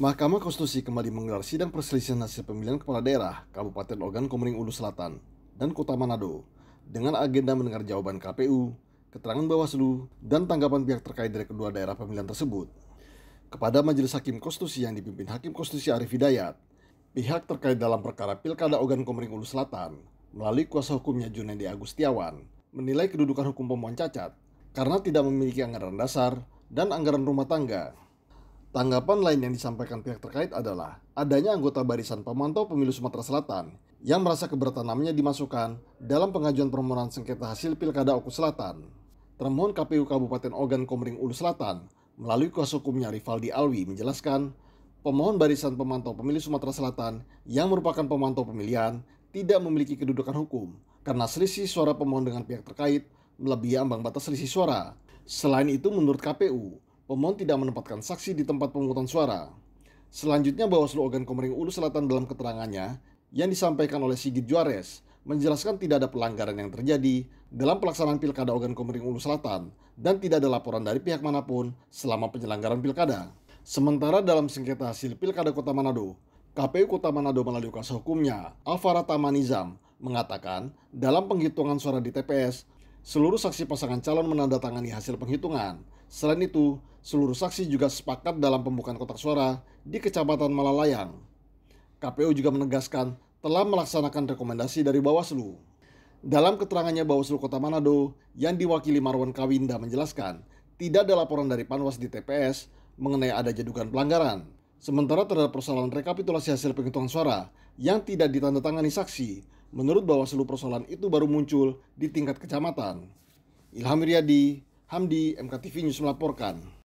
Mahkamah Konstitusi kembali menggelar sidang perselisihan hasil pemilihan kepala daerah Kabupaten Ogan Komering Ulu Selatan dan Kota Manado dengan agenda mendengar jawaban KPU, keterangan Bawaslu, dan tanggapan pihak terkait dari kedua daerah pemilihan tersebut. Kepada Majelis Hakim Konstitusi yang dipimpin Hakim Konstitusi Arif Hidayat, pihak terkait dalam perkara Pilkada Ogan Komering Ulu Selatan melalui kuasa hukumnya Junendi Agustiawan menilai kedudukan hukum pemohon cacat karena tidak memiliki anggaran dasar dan anggaran rumah tangga Tanggapan lain yang disampaikan pihak terkait adalah adanya anggota barisan pemantau pemilu Sumatera Selatan yang merasa keberatan namanya dimasukkan dalam pengajuan permohonan sengketa hasil Pilkada Oku Selatan. Termohon KPU Kabupaten Ogan Komering Ulu Selatan melalui kuasa hukumnya Rivaldi Alwi menjelaskan pemohon barisan pemantau pemilu Sumatera Selatan yang merupakan pemantau pemilihan tidak memiliki kedudukan hukum karena selisih suara pemohon dengan pihak terkait melebihi ambang batas selisih suara. Selain itu menurut KPU, pemohon tidak menempatkan saksi di tempat pemungutan suara. Selanjutnya Bawaslu Ogan Komering Ulu Selatan dalam keterangannya yang disampaikan oleh Sigit Juarez menjelaskan tidak ada pelanggaran yang terjadi dalam pelaksanaan Pilkada Ogan Komering Ulu Selatan dan tidak ada laporan dari pihak manapun selama penyelenggaraan Pilkada. Sementara dalam sengketa hasil Pilkada Kota Manado, KPU Kota Manado melalui kuasa hukumnya, Alvara Tamanizam, mengatakan dalam penghitungan suara di TPS, seluruh saksi pasangan calon menandatangani hasil penghitungan. Selain itu, Seluruh saksi juga sepakat dalam pembukaan kotak suara di Kecamatan Malalayang. KPU juga menegaskan telah melaksanakan rekomendasi dari Bawaslu. Dalam keterangannya Bawaslu Kota Manado yang diwakili Marwan Kawinda menjelaskan, tidak ada laporan dari Panwas di TPS mengenai ada jadukan pelanggaran. Sementara terhadap persoalan rekapitulasi hasil penghitungan suara yang tidak ditandatangani saksi, menurut Bawaslu persoalan itu baru muncul di tingkat kecamatan. Ilham Riyadi, Hamdi, MKTV News melaporkan.